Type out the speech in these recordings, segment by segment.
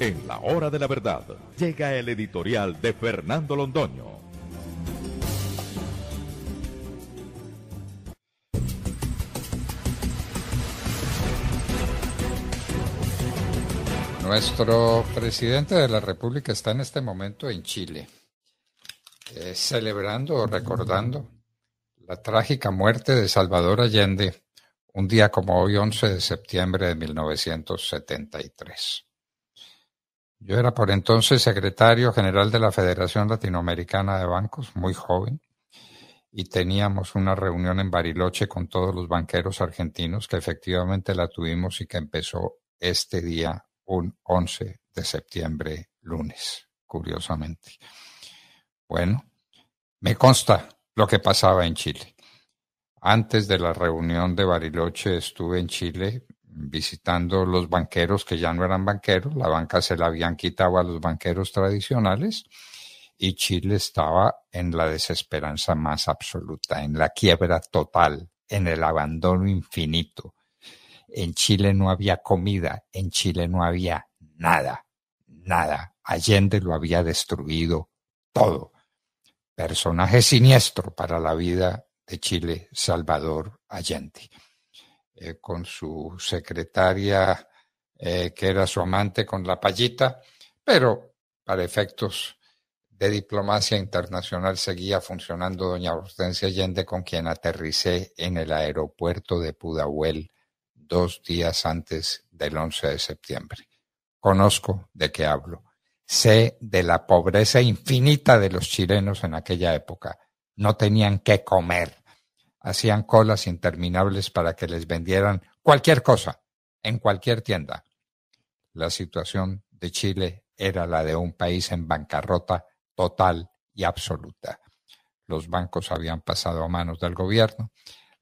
En la hora de la verdad llega el editorial de Fernando Londoño. Nuestro presidente de la República está en este momento en Chile, eh, celebrando o recordando la trágica muerte de Salvador Allende un día como hoy, 11 de septiembre de 1973. Yo era por entonces secretario general de la Federación Latinoamericana de Bancos, muy joven, y teníamos una reunión en Bariloche con todos los banqueros argentinos, que efectivamente la tuvimos y que empezó este día, un 11 de septiembre, lunes, curiosamente. Bueno, me consta lo que pasaba en Chile. Antes de la reunión de Bariloche estuve en Chile visitando los banqueros que ya no eran banqueros, la banca se la habían quitado a los banqueros tradicionales y Chile estaba en la desesperanza más absoluta, en la quiebra total, en el abandono infinito. En Chile no había comida, en Chile no había nada, nada. Allende lo había destruido todo. Personaje siniestro para la vida de Chile, Salvador Allende. Eh, con su secretaria eh, que era su amante, con la payita, pero para efectos de diplomacia internacional seguía funcionando doña Hortensia Allende, con quien aterricé en el aeropuerto de Pudahuel dos días antes del 11 de septiembre. Conozco de qué hablo. Sé de la pobreza infinita de los chilenos en aquella época. No tenían qué comer hacían colas interminables para que les vendieran cualquier cosa, en cualquier tienda. La situación de Chile era la de un país en bancarrota total y absoluta. Los bancos habían pasado a manos del gobierno,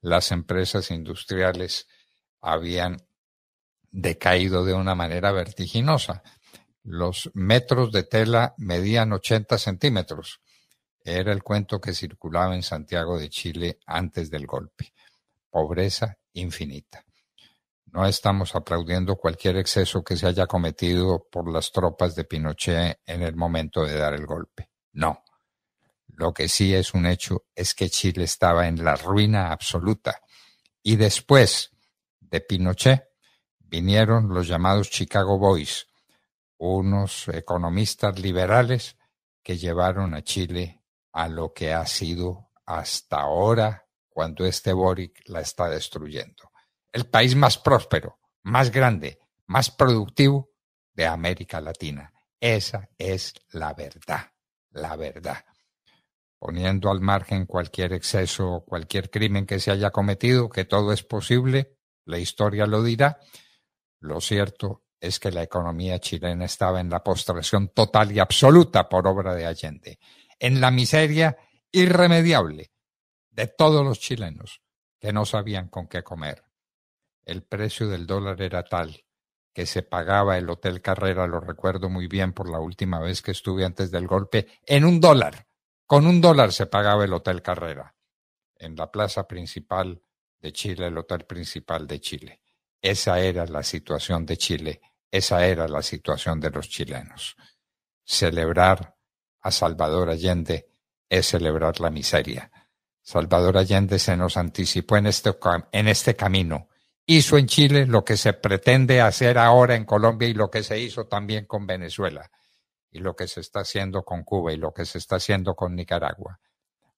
las empresas industriales habían decaído de una manera vertiginosa. Los metros de tela medían 80 centímetros era el cuento que circulaba en Santiago de Chile antes del golpe. Pobreza infinita. No estamos aplaudiendo cualquier exceso que se haya cometido por las tropas de Pinochet en el momento de dar el golpe. No. Lo que sí es un hecho es que Chile estaba en la ruina absoluta. Y después de Pinochet vinieron los llamados Chicago Boys, unos economistas liberales que llevaron a Chile a lo que ha sido hasta ahora cuando este Boric la está destruyendo. El país más próspero, más grande, más productivo de América Latina. Esa es la verdad, la verdad. Poniendo al margen cualquier exceso o cualquier crimen que se haya cometido, que todo es posible, la historia lo dirá. Lo cierto es que la economía chilena estaba en la postración total y absoluta por obra de Allende en la miseria irremediable de todos los chilenos que no sabían con qué comer. El precio del dólar era tal que se pagaba el Hotel Carrera, lo recuerdo muy bien por la última vez que estuve antes del golpe, en un dólar. Con un dólar se pagaba el Hotel Carrera, en la plaza principal de Chile, el Hotel Principal de Chile. Esa era la situación de Chile, esa era la situación de los chilenos. Celebrar a Salvador Allende es celebrar la miseria. Salvador Allende se nos anticipó en este, en este camino. Hizo en Chile lo que se pretende hacer ahora en Colombia y lo que se hizo también con Venezuela y lo que se está haciendo con Cuba y lo que se está haciendo con Nicaragua.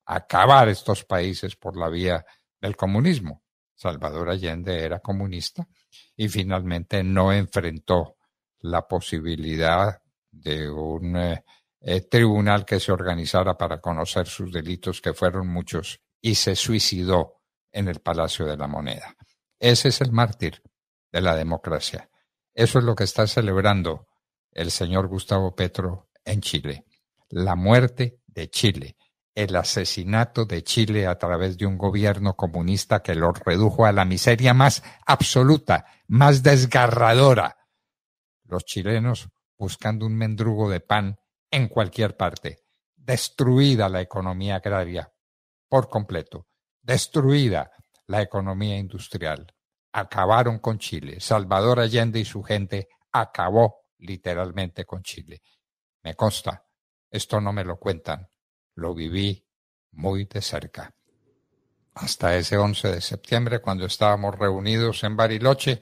Acabar estos países por la vía del comunismo. Salvador Allende era comunista y finalmente no enfrentó la posibilidad de un eh, eh, tribunal que se organizara para conocer sus delitos, que fueron muchos, y se suicidó en el Palacio de la Moneda. Ese es el mártir de la democracia. Eso es lo que está celebrando el señor Gustavo Petro en Chile. La muerte de Chile, el asesinato de Chile a través de un gobierno comunista que lo redujo a la miseria más absoluta, más desgarradora. Los chilenos buscando un mendrugo de pan en cualquier parte. Destruida la economía agraria por completo. Destruida la economía industrial. Acabaron con Chile. Salvador Allende y su gente acabó literalmente con Chile. Me consta, esto no me lo cuentan. Lo viví muy de cerca. Hasta ese 11 de septiembre, cuando estábamos reunidos en Bariloche,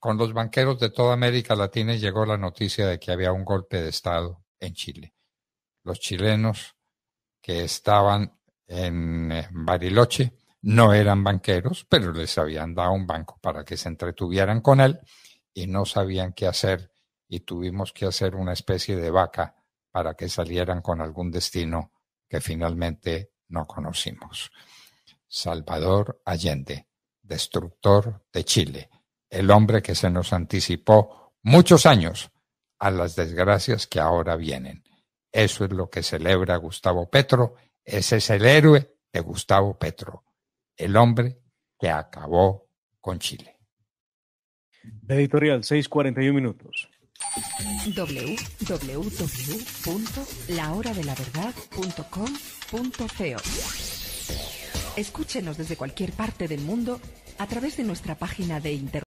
con los banqueros de toda América Latina llegó la noticia de que había un golpe de Estado en Chile. Los chilenos que estaban en eh, Bariloche no eran banqueros, pero les habían dado un banco para que se entretuvieran con él y no sabían qué hacer y tuvimos que hacer una especie de vaca para que salieran con algún destino que finalmente no conocimos. Salvador Allende, destructor de Chile, el hombre que se nos anticipó muchos años a las desgracias que ahora vienen. Eso es lo que celebra Gustavo Petro. Ese es el héroe de Gustavo Petro, el hombre que acabó con Chile. Editorial 641 minutos. www.lahoradelaverdad.com.co Escúchenos desde cualquier parte del mundo a través de nuestra página de internet